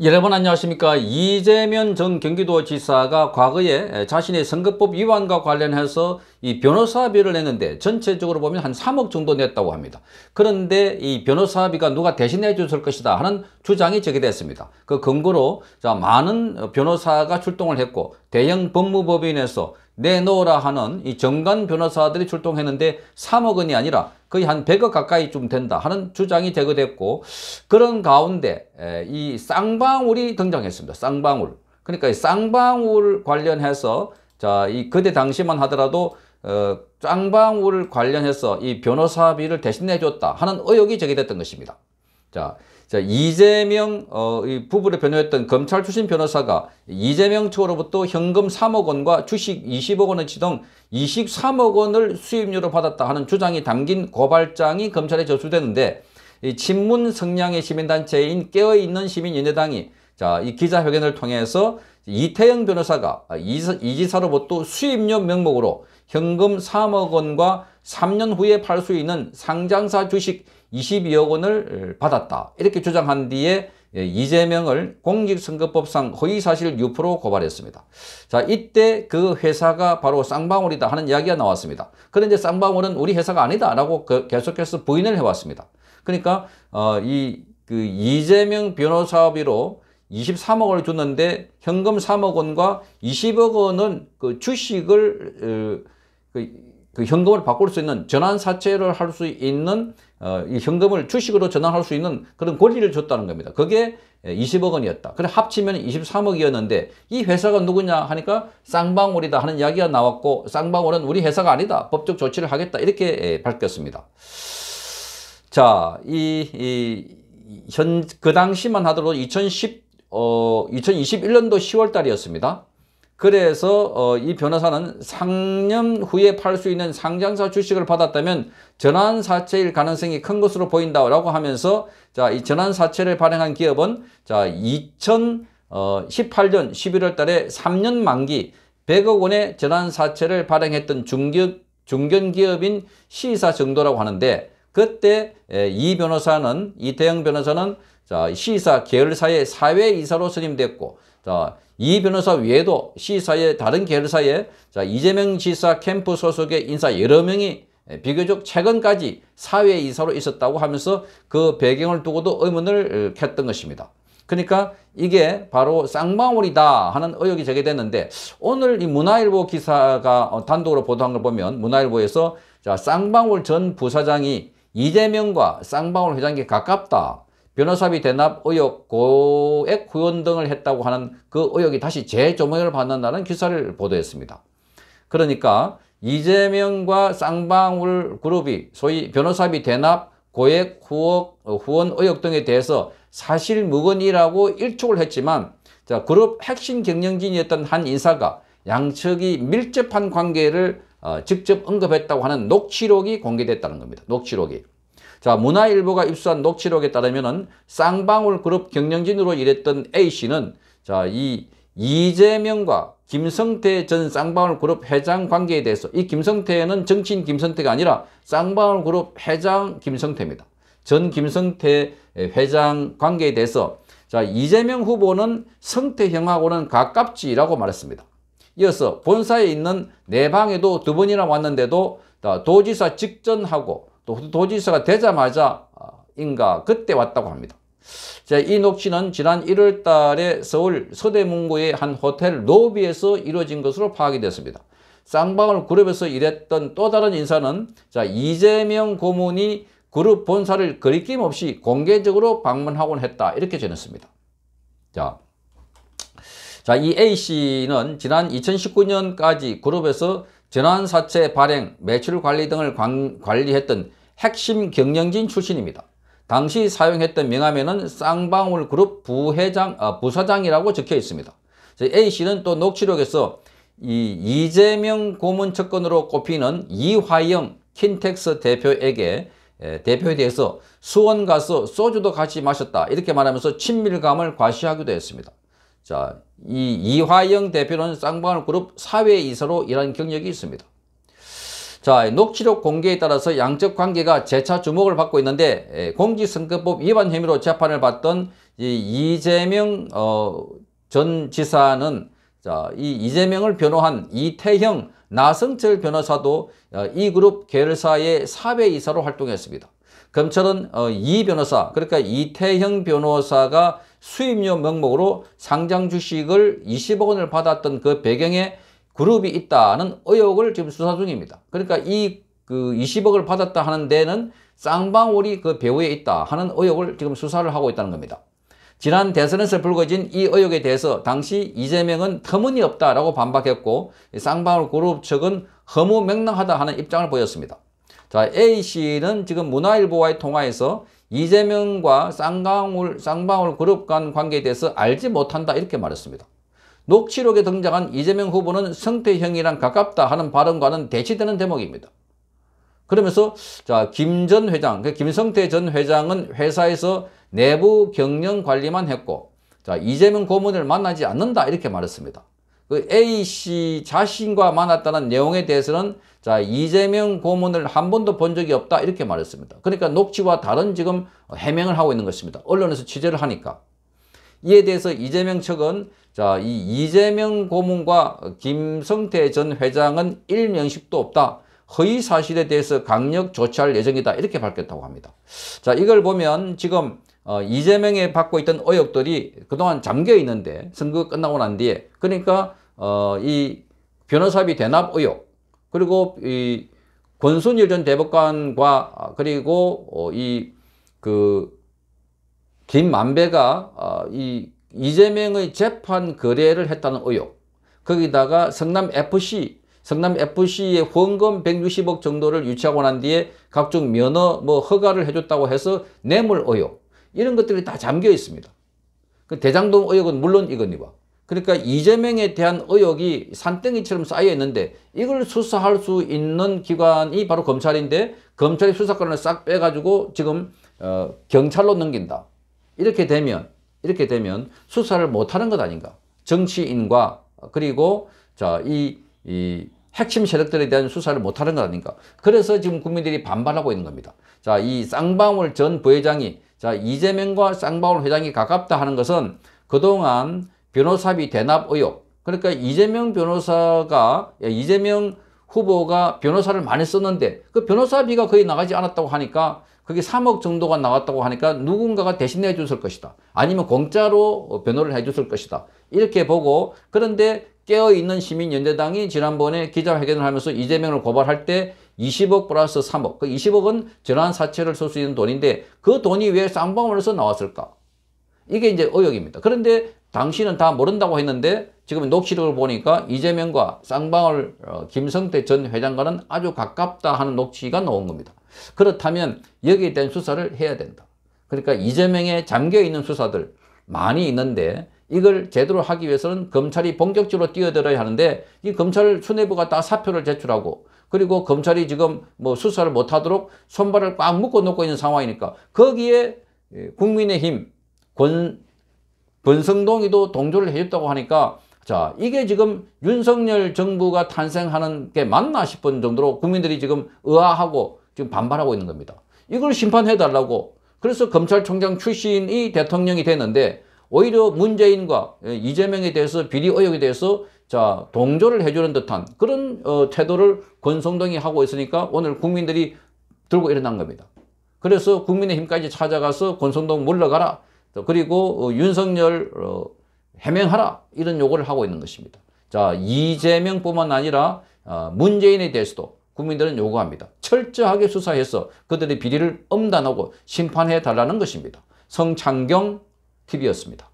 여러분 안녕하십니까 이재명 전 경기도지사가 과거에 자신의 선거법 위반과 관련해서 이 변호사비를 냈는데 전체적으로 보면 한 3억 정도 냈다고 합니다 그런데 이 변호사비가 누가 대신해 줬을 것이다 하는 주장이 제기됐습니다 그 근거로 자 많은 변호사가 출동을 했고 대형 법무법인에서 내놓으라 하는 이 정관 변호사들이 출동했는데 3억 원이 아니라 거의 한 100억 가까이 좀 된다 하는 주장이 제거됐고 그런 가운데 이 쌍방울이 등장했습니다. 쌍방울. 그러니까 이 쌍방울 관련해서 자, 이 그때 당시만 하더라도 어, 쌍방울 관련해서 이 변호사비를 대신 내줬다 하는 의혹이 제기됐던 것입니다. 자, 자, 이재명 어, 이 부부를 변호했던 검찰 출신 변호사가 이재명 측으로부터 현금 3억 원과 주식 20억 원어치 등 23억 원을 수입료로 받았다 하는 주장이 담긴 고발장이 검찰에 접수됐는데이 친문 성향의 시민단체인 깨어있는 시민연대당이 자, 이 기자회견을 통해서 이태영 변호사가 아, 이지사로부터 수입료 명목으로 현금 3억 원과 3년 후에 팔 수 있는 상장사 주식 22억 원을 받았다. 이렇게 주장한 뒤에 예, 이재명을 공직선거법상 허위사실 유포로 고발했습니다. 자, 이때 그 회사가 바로 쌍방울이다 하는 이야기가 나왔습니다. 그런데 쌍방울은 우리 회사가 아니다라고 그 계속해서 부인을 해왔습니다. 그러니까 어, 이 그 이재명 변호사비로 23억을 원 줬는데 현금 3억 원과 20억 원은 그 주식을 어, 그그 현금을 바꿀 수 있는 전환사채를 할 수 있는 어, 이 현금을 주식으로 전환할 수 있는 그런 권리를 줬다는 겁니다. 그게 20억 예, 원이었다. 그래 합치면 23억이었는데 이 회사가 누구냐 하니까 쌍방울이다 하는 이야기가 나왔고 쌍방울은 우리 회사가 아니다. 법적 조치를 하겠다. 이렇게 예, 밝혔습니다. 자, 이, 이 현, 그 당시만 하더라도 2010, 어, 2021년도 10월 달이었습니다. 그래서 어, 이 변호사는 상년 후에 팔 수 있는 상장사 주식을 받았다면 전환사채일 가능성이 큰 것으로 보인다라고 하면서 자, 이 전환사채를 발행한 기업은 자, 2018년 어, 11월 달에 3년 만기 100억 원의 전환사채를 발행했던 중견, 중견기업인 시사 정도라고 하는데 그때 이 변호사는 이태영 변호사는 자, 시사 계열사의 사회이사로 선임됐고 자, 이 변호사 외에도 시사의 다른 계열사에 자, 이재명 지사 캠프 소속의 인사 여러 명이 비교적 최근까지 사회이사로 있었다고 하면서 그 배경을 두고도 의문을 켰던 어, 것입니다. 그러니까 이게 바로 쌍방울이다 하는 의혹이 제기됐는데 오늘 이 문화일보 기사가 어, 단독으로 보도한 걸 보면 문화일보에서 자 쌍방울 전 부사장이 이재명과 쌍방울 회장이 가깝다. 변호사비 대납 의혹, 고액 후원 등을 했다고 하는 그 의혹이 다시 재조명을 받는다는 기사를 보도했습니다. 그러니까 이재명과 쌍방울 그룹이 소위 변호사비 대납, 고액 후원, 후원 의혹 등에 대해서 사실 무근이라고 일축을 했지만 자, 그룹 핵심 경영진이었던 한 인사가 양측이 밀접한 관계를 어, 직접 언급했다고 하는 녹취록이 공개됐다는 겁니다. 녹취록이. 자, 문화일보가 입수한 녹취록에 따르면은 쌍방울 그룹 경영진으로 일했던 A씨는 자, 이 이재명과 김성태 전 쌍방울 그룹 회장 관계에 대해서 이 김성태는 정치인 김성태가 아니라 쌍방울 그룹 회장 김성태입니다. 전 김성태 회장 관계에 대해서 자, 이재명 후보는 성태형하고는 가깝지라고 말했습니다. 이어서 본사에 있는 내방에도 두 번이나 왔는데도 도지사 직전하고 또 도지사가 되자마자 아, 인가 그때 왔다고 합니다. 자, 이 녹취는 지난 1월 달에 서울 서대문구의 한 호텔 로비에서 이루어진 것으로 파악이 됐습니다. 쌍방울 그룹에서 일했던 또 다른 인사는 자, 이재명 고문이 그룹 본사를 거리낌없이 공개적으로 방문하곤 했다. 이렇게 전했습니다. 자, 자, 이 A씨는 지난 2019년까지 그룹에서 전환사채 발행, 매출관리 등을 관, 관리했던 핵심 경영진 출신입니다. 당시 사용했던 명함에는 쌍방울 그룹 부회장, 아, 부사장이라고 적혀 있습니다. A씨는 또 녹취록에서 이 이재명 고문 측근으로 꼽히는 이화영 킨텍스 대표에게 에, 대표에 대해서 수원 가서 소주도 같이 마셨다 이렇게 말하면서 친밀감을 과시하기도 했습니다. 자, 이 이화영 대표는 쌍방울 그룹 사회이사로 일한 경력이 있습니다. 자, 녹취록 공개에 따라서 양적 관계가 재차 주목을 받고 있는데 예, 공직선거법 위반 혐의로 재판을 받던 이 이재명 어, 전 지사는 자, 이 이재명을 변호한 이태형 나성철 변호사도 어, 이 그룹 계열사의 사회이사로 활동했습니다. 검찰은 어, 이 변호사, 그러니까 이태형 변호사가 수입료 명목으로 상장 주식을 20억 원을 받았던 그 배경에 그룹이 있다는 의혹을 지금 수사 중입니다. 그러니까 이 그 20억을 받았다 하는 데는 쌍방울이 그 배후에 있다 하는 의혹을 지금 수사를 하고 있다는 겁니다. 지난 대선에서 불거진 이 의혹에 대해서 당시 이재명은 터무니없다라고 반박했고 쌍방울 그룹 측은 허무맹랑하다 하는 입장을 보였습니다. 자 A씨는 지금 문화일보와의 통화에서 이재명과 쌍방울, 쌍방울 그룹 간 관계에 대해서 알지 못한다 이렇게 말했습니다. 녹취록에 등장한 이재명 후보는 성태형이랑 가깝다 하는 발언과는 대치되는 대목입니다. 그러면서 자김 전 회장, 그 김성태 전 회장은 회사에서 내부 경영 관리만 했고 자 이재명 고문을 만나지 않는다 이렇게 말했습니다. 그 A씨 자신과 만났다는 내용에 대해서는 자 이재명 고문을 한 번도 본 적이 없다 이렇게 말했습니다. 그러니까 녹취와 다른 지금 해명을 하고 있는 것입니다. 언론에서 취재를 하니까. 이에 대해서 이재명 측은 자, 이 이재명 고문과 김성태 전 회장은 일명식도 없다. 허위 사실에 대해서 강력 조치할 예정이다. 이렇게 밝혔다고 합니다. 자, 이걸 보면 지금 어, 이재명에 받고 있던 의혹들이 그동안 잠겨 있는데 선거 끝나고 난 뒤에 그러니까 어, 이 변호사비 대납 의혹 그리고 이 권순일 전 대법관과 그리고 어, 이그 김만배가 어, 이 이재명의 재판 거래를 했다는 의혹 거기다가 성남 FC 성남 FC의 후원금 160억 정도를 유치하고 난 뒤에 각종 면허 뭐 허가를 해줬다고 해서 뇌물 의혹 이런 것들이 다 잠겨 있습니다. 그 대장동 의혹은 물론 이건이다 그러니까 이재명에 대한 의혹이 산땡이처럼 쌓여 있는데 이걸 수사할 수 있는 기관이 바로 검찰인데 검찰의 수사권을 싹 빼가지고 지금 어, 경찰로 넘긴다. 이렇게 되면 이렇게 되면 수사를 못하는 것 아닌가. 정치인과 그리고 자이 이 핵심 세력들에 대한 수사를 못하는 것 아닌가. 그래서 지금 국민들이 반발하고 있는 겁니다. 자, 이 쌍방울 전 부회장이, 자, 이재명과 쌍방울 회장이 가깝다 하는 것은 그동안 변호사비 대납 의혹. 그러니까 이재명 변호사가, 예, 이재명 후보가 변호사를 많이 썼는데 그 변호사비가 거의 나가지 않았다고 하니까 그게 3억 정도가 나왔다고 하니까 누군가가 대신 해줬을 것이다. 아니면 공짜로 변호를 해줬을 것이다. 이렇게 보고 그런데 깨어있는 시민연대당이 지난번에 기자회견을 하면서 이재명을 고발할 때 20억 플러스 3억, 그 20억은 전환 사채를 쓸 수 있는 돈인데 그 돈이 왜 쌍방울에서 나왔을까? 이게 이제 의혹입니다. 그런데 당신은 다 모른다고 했는데 지금 녹취록을 보니까 이재명과 쌍방울 어, 김성태 전 회장과는 아주 가깝다 하는 녹취가 나온 겁니다. 그렇다면 여기에 대한 수사를 해야 된다. 그러니까 이재명에 잠겨있는 수사들 많이 있는데 이걸 제대로 하기 위해서는 검찰이 본격적으로 뛰어들어야 하는데 이 검찰 수뇌부가 다 사표를 제출하고 그리고 검찰이 지금 뭐 수사를 못하도록 손발을 꽉 묶어 놓고 있는 상황이니까 거기에 예, 국민의힘 권, 권성동이도 동조를 해줬다고 하니까 자 이게 지금 윤석열 정부가 탄생하는 게 맞나 싶은 정도로 국민들이 지금 의아하고 지금 반발하고 있는 겁니다. 이걸 심판해달라고 그래서 검찰총장 출신이 대통령이 됐는데 오히려 문재인과 예, 이재명에 대해서 비리 의혹에 대해서 자 동조를 해주는 듯한 그런 어, 태도를 권성동이 하고 있으니까 오늘 국민들이 들고 일어난 겁니다. 그래서 국민의힘까지 찾아가서 권성동 물러가라 또 그리고 어, 윤석열 어, 해명하라 이런 요구를 하고 있는 것입니다. 자 이재명뿐만 아니라 어, 문재인에 대해서도 국민들은 요구합니다. 철저하게 수사해서 그들의 비리를 엄단하고 심판해 달라는 것입니다. 성창경 TV였습니다.